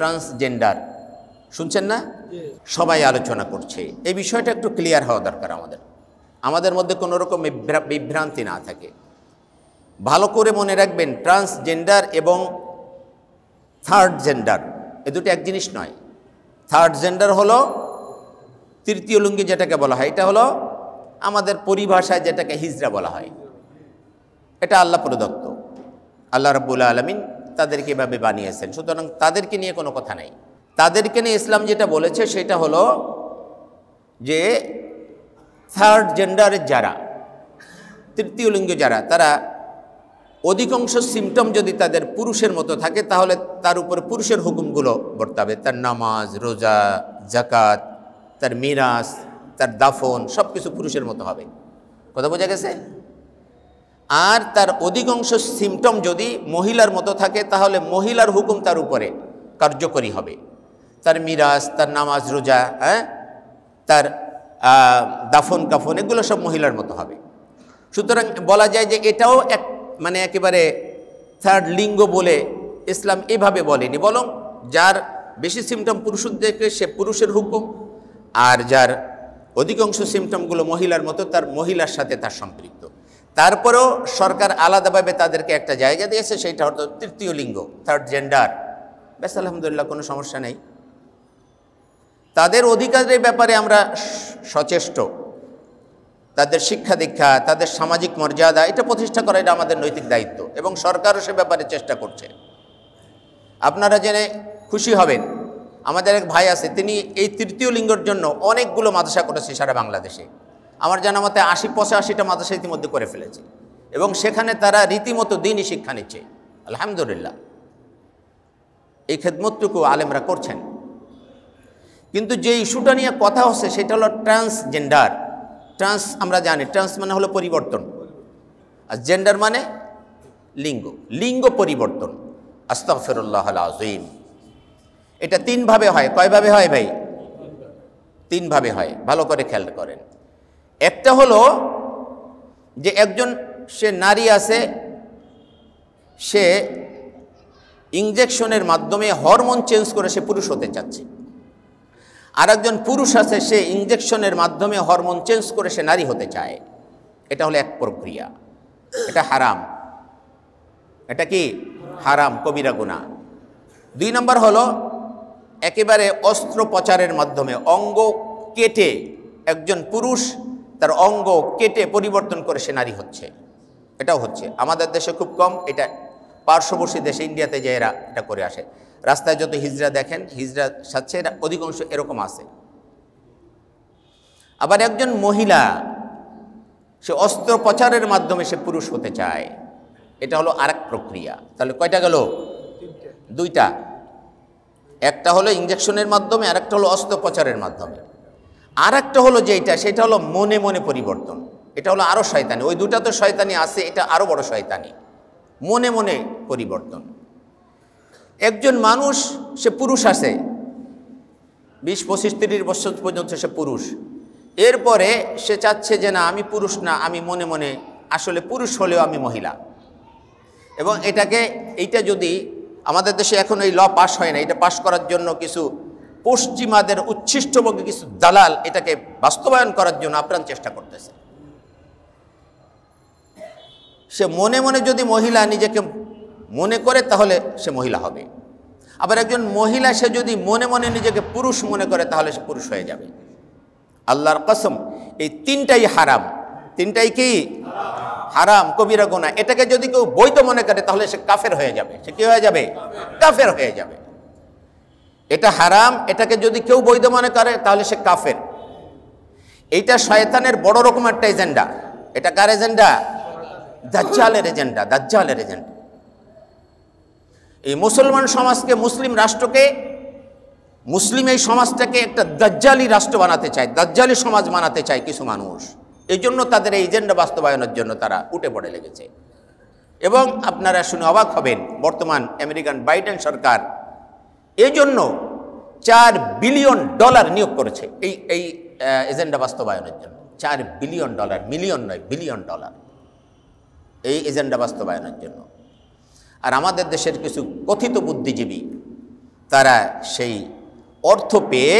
Transgender শুনছেন না সবাই আলোচনা করছে এই বিষয়টা একটু ক্লিয়ার হওয়া দরকার আমাদের আমাদের মধ্যে কোনো রকম বিভ্রান্তি না থাকে ভালো করে মনে রাখবেন ট্রান্সজেন্ডার এবং থার্ড জেন্ডার এ দুটো এক জিনিস নয় থার্ড জেন্ডার হলো তৃতীয় লুঙ্গি যেটাকে বলা হয় এটা হলো আমাদের পরিভাষায় যেটাকে হিজরা বলা হয় এটা আল্লাহ প্রদত্ত আল্লাহ রব্বুল আলমিন তাদেরকে এভাবে বানিয়েছেন সুতরাং তাদেরকে নিয়ে কোনো কথা নাই তাদেরকে নিয়ে ইসলাম যেটা বলেছে সেটা হলো যে থার্ড জেন্ডারের যারা তৃতীয় লিঙ্গ যারা তারা অধিকাংশ সিমটম যদি তাদের পুরুষের মতো থাকে তাহলে তার উপরে পুরুষের হুকুমগুলো বর্তাবে তার নামাজ রোজা জাকাত তার মিরাস তার দাফন সব কিছু পুরুষের মতো হবে কথা বোঝা গেছে আর তার অধিকাংশ সিমটম যদি মহিলার মতো থাকে তাহলে মহিলার হুকুম তার উপরে কার্যকরী হবে তার মিরাজ তার নামাজ রোজা হ্যাঁ তার দাফন কাফন এগুলো সব মহিলার মতো হবে সুতরাং বলা যায় যে এটাও এক মানে একেবারে থার্ড লিঙ্গ বলে ইসলাম এভাবে বলেনি বরং যার বেশি সিমটম পুরুষদেরকে সে পুরুষের হুকুম আর যার অধিকাংশ সিমটমগুলো মহিলার মতো তার মহিলার সাথে তার সম্পৃক্ত তারপরেও সরকার আলাদাভাবে তাদেরকে একটা জায়গা দিয়েছে সেইটা হয়তো তৃতীয় লিঙ্গ থার্ড জেন্ডার ব্যাস আলহামদুলিল্লাহ কোনো সমস্যা নেই তাদের অধিকারের ব্যাপারে আমরা সচেষ্ট তাদের শিক্ষা দীক্ষা তাদের সামাজিক মর্যাদা এটা প্রতিষ্ঠা করা এটা আমাদের নৈতিক দায়িত্ব এবং সরকারও সে ব্যাপারে চেষ্টা করছে আপনারা জেনে খুশি হবেন আমাদের এক ভাই আছে তিনি এই তৃতীয় লিঙ্গর জন্য অনেকগুলো মাদশা করেছে সারা বাংলাদেশে আমার জানা মতে আশি পঁচাশিটা মাদ্রাসা ইতিমধ্যে করে ফেলেছে এবং সেখানে তারা রীতিমতো দিনই শিক্ষা নিচ্ছে আলহামদুলিল্লাহ এই খেদমতটুকু আলেমরা করছেন কিন্তু যে ইস্যুটা নিয়ে কথা হচ্ছে সেটা হলো ট্রান্সজেন্ডার ট্রান্স আমরা জানি ট্রান্স মানে হলো পরিবর্তন আর জেন্ডার মানে লিঙ্গ লিঙ্গ পরিবর্তন আস্তফেরুল্লাহ আজিম এটা তিনভাবে হয় কয়ভাবে হয় ভাই তিনভাবে হয় ভালো করে খেয়াল করেন একটা হলো যে একজন সে নারী আছে সে ইঞ্জেকশনের মাধ্যমে হরমোন চেঞ্জ করে সে পুরুষ হতে চাচ্ছে আর একজন পুরুষ আছে সে ইঞ্জেকশনের মাধ্যমে হরমোন চেঞ্জ করে সে নারী হতে চায় এটা হলো এক প্রক্রিয়া এটা হারাম এটা কি হারাম কবিরা গুণা দুই নম্বর হলো একেবারে অস্ত্রোপচারের মাধ্যমে অঙ্গ কেটে একজন পুরুষ তার অঙ্গ কেটে পরিবর্তন করে সে নারী হচ্ছে এটাও হচ্ছে আমাদের দেশে খুব কম এটা পার্শ্ববর্তী দেশে ইন্ডিয়াতে যে এরা এটা করে আসে রাস্তায় যত হিজড়া দেখেন হিজড়া সাচ্ছে এরা অধিকাংশ এরকম আছে আবার একজন মহিলা সে অস্ত্রোপচারের মাধ্যমে সে পুরুষ হতে চায় এটা হলো আর প্রক্রিয়া তাহলে কয়টা গেল দুইটা একটা হলো ইঞ্জেকশনের মাধ্যমে আরেকটা হলো অস্ত্রোপচারের মাধ্যমে আর একটা হলো যেটা সেটা হলো মনে মনে পরিবর্তন এটা হলো আরও শয়তানি ওই দুটা তো শয়তানি আছে এটা আরও বড় শয়তানি মনে মনে পরিবর্তন একজন মানুষ সে পুরুষ আছে বিশ পঁচিশ তিরিশ বছর পর্যন্ত সে পুরুষ এরপরে সে চাচ্ছে যে না আমি পুরুষ না আমি মনে মনে আসলে পুরুষ হলেও আমি মহিলা এবং এটাকে এইটা যদি আমাদের দেশে এখন এই ল পাশ হয় না এটা পাশ করার জন্য কিছু পশ্চিমাদের উচ্ছিষ্টবঙ্গে কিছু দালাল এটাকে বাস্তবায়ন করার জন্য আপ্রাণ চেষ্টা করতেছে সে মনে মনে যদি মহিলা নিজেকে মনে করে তাহলে সে মহিলা হবে আবার একজন মহিলা সে যদি মনে মনে নিজেকে পুরুষ মনে করে তাহলে সে পুরুষ হয়ে যাবে আল্লাহর কসম এই তিনটাই হারাম তিনটাই কি হারাম কবিরা গোনা এটাকে যদি কেউ বৈধ মনে করে তাহলে সে কাফের হয়ে যাবে সে কি হয়ে যাবে কাফের হয়ে যাবে এটা হারাম এটাকে যদি কেউ বৈধ মনে করে তাহলে সে কাফের এইটা শয়তানের বড় রকম একটা এজেন্ডা এটা কার এজেন্ডা দাজ্জালের এজেন্ডা দাজ্জালের এজেন্ডা এই মুসলমান সমাজকে মুসলিম রাষ্ট্রকে মুসলিম এই সমাজটাকে একটা দাজ্জালি রাষ্ট্র বানাতে চায় দাজ্জালি সমাজ বানাতে চায় কিছু মানুষ এই জন্য তাদের এই এজেন্ডা বাস্তবায়নের জন্য তারা উঠে পড়ে লেগেছে এবং আপনারা শুনে অবাক হবেন বর্তমান আমেরিকান বাইডেন সরকার এজন্য চার বিলিয়ন ডলার নিয়োগ করেছে এই এই এজেন্ডা বাস্তবায়নের জন্য চার বিলিয়ন ডলার মিলিয়ন নয় বিলিয়ন ডলার এই এজেন্ডা বাস্তবায়নের জন্য আর আমাদের দেশের কিছু কথিত বুদ্ধিজীবী তারা সেই অর্থ পেয়ে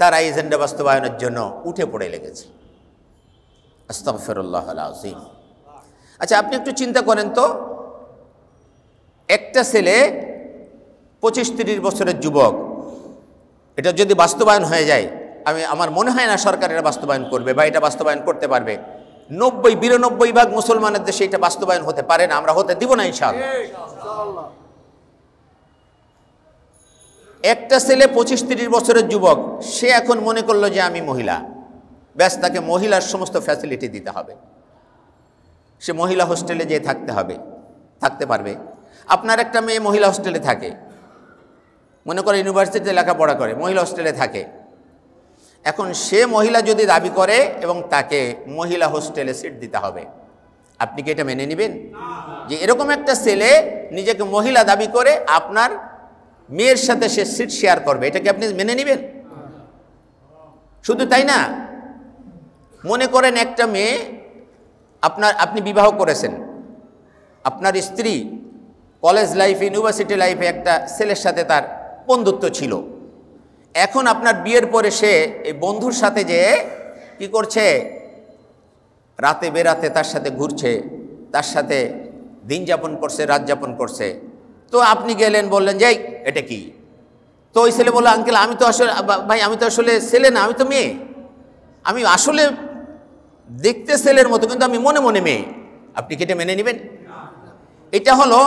তারা এজেন্ডা বাস্তবায়নের জন্য উঠে পড়ে লেগেছে ফেরুল্লাহ আজিম আচ্ছা আপনি একটু চিন্তা করেন তো একটা ছেলে পঁচিশ তিরিশ বছরের যুবক এটা যদি বাস্তবায়ন হয়ে যায় আমি আমার মনে হয় না সরকার এটা বাস্তবায়ন করবে বা এটা বাস্তবায়ন করতে পারবে নব্বই বিরানব্বই ভাগ মুসলমানের দেশে এটা বাস্তবায়ন হতে পারে না আমরা হতে দিব না ইনশাল একটা ছেলে পঁচিশ তিরিশ বছরের যুবক সে এখন মনে করলো যে আমি মহিলা ব্যাস তাকে মহিলার সমস্ত ফ্যাসিলিটি দিতে হবে সে মহিলা হোস্টেলে যেয়ে থাকতে হবে থাকতে পারবে আপনার একটা মেয়ে মহিলা হোস্টেলে থাকে মনে করে ইউনিভার্সিটিতে লেখাপড়া করে মহিলা হোস্টেলে থাকে এখন সে মহিলা যদি দাবি করে এবং তাকে মহিলা হোস্টেলে সিট দিতে হবে আপনি কি এটা মেনে নেবেন যে এরকম একটা ছেলে নিজেকে মহিলা দাবি করে আপনার মেয়ের সাথে সে সিট শেয়ার করবে এটাকে আপনি মেনে নেবেন শুধু তাই না মনে করেন একটা মেয়ে আপনার আপনি বিবাহ করেছেন আপনার স্ত্রী কলেজ লাইফে ইউনিভার্সিটি লাইফে একটা ছেলের সাথে তার বন্ধুত্ব ছিল এখন আপনার বিয়ের পরে সে এই বন্ধুর সাথে যে কি করছে রাতে বেরাতে তার সাথে ঘুরছে তার সাথে দিন যাপন করছে রাত যাপন করছে তো আপনি গেলেন বললেন যে এটা কি তো ওই ছেলে বললো আঙ্কেল আমি তো আসলে ভাই আমি তো আসলে ছেলে না আমি তো মেয়ে আমি আসলে দেখতে ছেলের মতো কিন্তু আমি মনে মনে মেয়ে আপনি কেটে মেনে নেবেন এটা হলো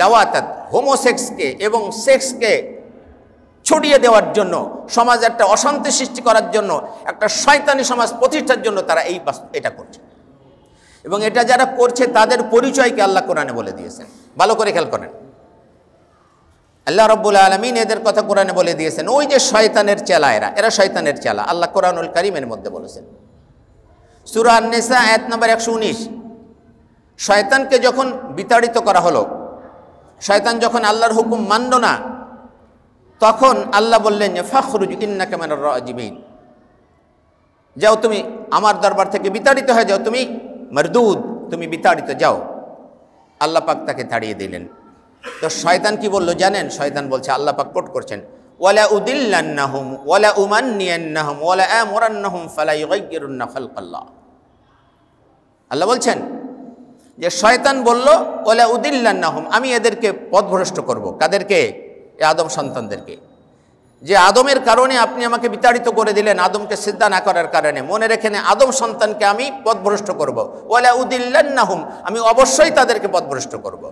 লাওয়াতাত হোমোসেক্সকে এবং সেক্সকে ছড়িয়ে দেওয়ার জন্য সমাজ একটা অশান্তি সৃষ্টি করার জন্য একটা শয়তানি সমাজ প্রতিষ্ঠার জন্য তারা এই এটা করছে এবং এটা যারা করছে তাদের পরিচয়কে আল্লাহ কোরআনে বলে দিয়েছেন ভালো করে খেয়াল করেন আল্লাহ রব্বুল আলমিন এদের কথা কোরআনে বলে দিয়েছেন ওই যে শয়তানের চেলা এরা এরা শয়তানের চেলা আল্লাহ কোরআনুল করিমের মধ্যে বলেছেন সুরান্নেসা এক নম্বর একশো উনিশ শয়তানকে যখন বিতাড়িত করা হলো শয়তান যখন আল্লাহর হুকুম মানল না তখন আল্লাহ বললেন যে ফখরুজ ইন্না ক্যামেরার রাজিবিন যাও তুমি আমার দরবার থেকে বিতাড়িত হয়ে যাও তুমি মরদুদ তুমি বিতাড়িত যাও আল্লাহ পাক তাকে তাড়িয়ে দিলেন তো শয়তান কি বললো জানেন শয়তান বলছে আল্লাহ পাক পোট করছেন ওয়ালা উদিল্লান্নাহুম ওয়ালা উমান্নিয়ান্নাহুম ওয়ালা আমরান্নাহুম ফালা ইউগাইয়িরুন্না খালকাল্লাহ আল্লাহ বলছেন যে শয়তান বলল ওলা উদিল্লান্নাহম আমি এদেরকে পথভ্রষ্ট করব কাদেরকে আদম সন্তানদেরকে যে আদমের কারণে আপনি আমাকে বিতাড়িত করে দিলেন আদমকে সিদ্ধা না করার কারণে মনে রেখেন আদম সন্তানকে আমি পদভ্রষ্ট করবো ওলা উদিল্লান্নাহুম আমি অবশ্যই তাদেরকে পদভ্রষ্ট করব।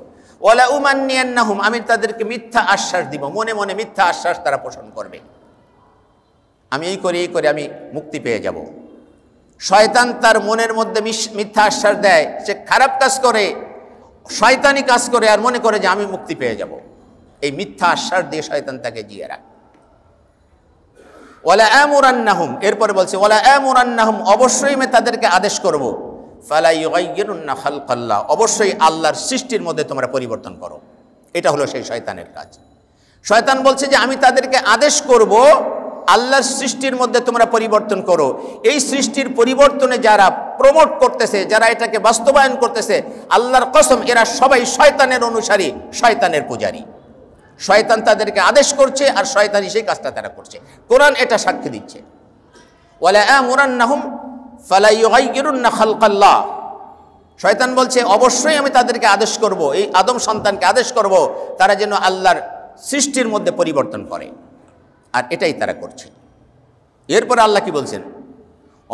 ওলা উমান্নিয়ান্নাহুম আমি তাদেরকে মিথ্যা আশ্বাস দিব মনে মনে মিথ্যা আশ্বাস তারা পোষণ করবে আমি এই করে এই করে আমি মুক্তি পেয়ে যাব শয়তান তার মনের মধ্যে মিথ্যা আশ্বাস দেয় সে খারাপ কাজ করে শয়তানি কাজ করে আর মনে করে যে আমি মুক্তি পেয়ে যাব এই মিথ্যা আশ্বাস দিয়ে শয়তান তাকে জিয়ে রাখে ওলা আমরান্নাহুম এরপরে বলছে ওলা আমরান্নাহুম অবশ্যই আমি তাদেরকে আদেশ করবো অবশ্যই আল্লাহর সৃষ্টির মধ্যে তোমরা পরিবর্তন করো এটা হলো সেই শয়তানের কাজ শয়তান বলছে যে আমি তাদেরকে আদেশ করব আল্লাহর সৃষ্টির মধ্যে তোমরা পরিবর্তন করো এই সৃষ্টির পরিবর্তনে যারা প্রমোট করতেছে যারা এটাকে বাস্তবায়ন করতেছে আল্লাহর কসম এরা সবাই শয়তানের অনুসারী শয়তানের পূজারী শয়তান তাদেরকে আদেশ করছে আর শয়তানি সেই কাজটা তারা করছে কোরআন এটা সাক্ষী দিচ্ছে শয়তান বলছে অবশ্যই আমি তাদেরকে আদেশ করব এই আদম সন্তানকে আদেশ করব তারা যেন আল্লাহর সৃষ্টির মধ্যে পরিবর্তন করে আর এটাই তারা করছে এরপর আল্লাহ কি বলছেন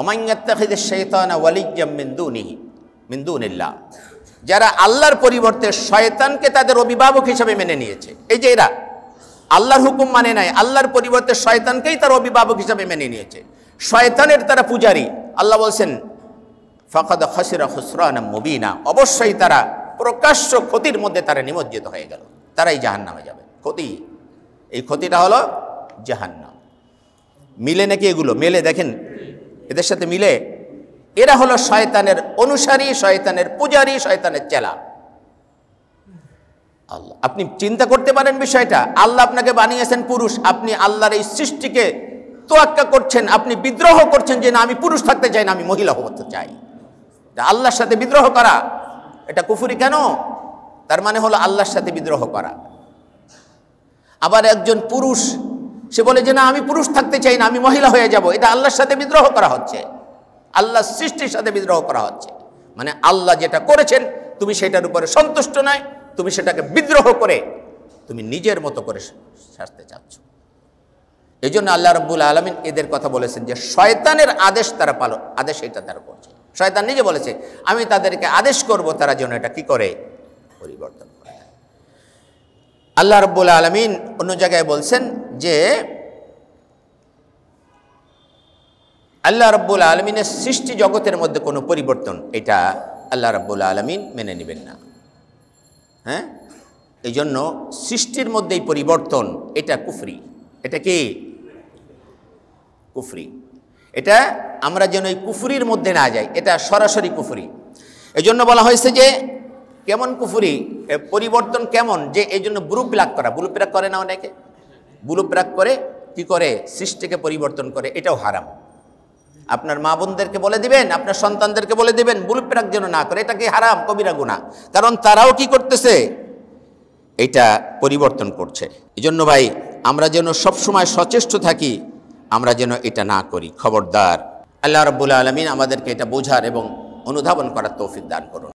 ওমাইয়াত্তাখিদ শৈতান ওয়ালিজ্জাম মিন্দু মিন্দুনিল্লা যারা আল্লাহর পরিবর্তে শয়তানকে তাদের অভিভাবক হিসেবে মেনে নিয়েছে এই যে এরা আল্লাহর হুকুম মানে নাই আল্লাহর পরিবর্তে শয়তানকেই তার অভিভাবক হিসাবে মেনে নিয়েছে শয়তানের তারা পূজারি আল্লাহ বলছেন ফাকাদ খসিরা খুসরানা মুবিনা অবশ্যই তারা প্রকাশ্য ক্ষতির মধ্যে তারা নিমজ্জিত হয়ে গেল তারাই জাহান নামে যাবে ক্ষতি এই ক্ষতিটা হলো জাহান্নাম মিলে নাকি এগুলো মেলে দেখেন এদের সাথে মিলে এরা হলো শয়তানের অনুসারী শয়তানের পূজারী শয়তানের চেলা আল্লাহ আপনি চিন্তা করতে পারেন বিষয়টা আল্লাহ আপনাকে বানিয়েছেন পুরুষ আপনি আল্লাহর এই সৃষ্টিকে তোয়াক্কা করছেন আপনি বিদ্রোহ করছেন যে না আমি পুরুষ থাকতে চাই না আমি মহিলা হতে চাই আল্লাহর সাথে বিদ্রোহ করা এটা কুফুরি কেন তার মানে হলো আল্লাহর সাথে বিদ্রোহ করা আবার একজন পুরুষ সে বলে যে না আমি পুরুষ থাকতে চাই না আমি মহিলা হয়ে যাব এটা আল্লাহর সাথে বিদ্রোহ করা হচ্ছে আল্লাহ সৃষ্টির সাথে বিদ্রোহ করা হচ্ছে মানে আল্লাহ যেটা করেছেন তুমি সেটার উপরে সন্তুষ্ট নয় তুমি সেটাকে বিদ্রোহ করে তুমি নিজের মতো করে সারতে চাচ্ছ এই জন্য আল্লাহ রব্বুল আলমিন এদের কথা বলেছেন যে শয়তানের আদেশ তারা পালন আদেশ এটা তারা করছে শয়তান নিজে বলেছে আমি তাদেরকে আদেশ করব তারা যেন এটা কি করে পরিবর্তন করে আল্লাহ রব্বুল আলমিন অন্য জায়গায় বলছেন যে আল্লাহ রব্বুল আলমিনের সৃষ্টি জগতের মধ্যে কোনো পরিবর্তন এটা আল্লাহ রব্বুল আলমিন মেনে নেবেন না হ্যাঁ এই জন্য সৃষ্টির মধ্যেই পরিবর্তন এটা কুফরি এটা কি কুফরি এটা আমরা যেন এই কুফুরির মধ্যে না যাই এটা সরাসরি কুফুরি এই জন্য বলা হয়েছে যে কেমন কুফুরি পরিবর্তন কেমন যে এই জন্য ব্রুপ লাগ করা ব্রুপ রাগ করে না অনেকে ব্রুপ রাগ করে কি করে সৃষ্টিকে পরিবর্তন করে এটাও হারাম আপনার মা বোনদেরকে বলে দিবেন আপনার সন্তানদেরকে বলে দিবেন প্রাক যেন না করে এটাকে হারাম কবিরা গুণা কারণ তারাও কি করতেছে এটা পরিবর্তন করছে এই জন্য ভাই আমরা যেন সবসময় সচেষ্ট থাকি আমরা যেন এটা না করি খবরদার আল্লাহ রব্বুল আলমিন আমাদেরকে এটা বোঝার এবং অনুধাবন করার তৌফিক দান করুন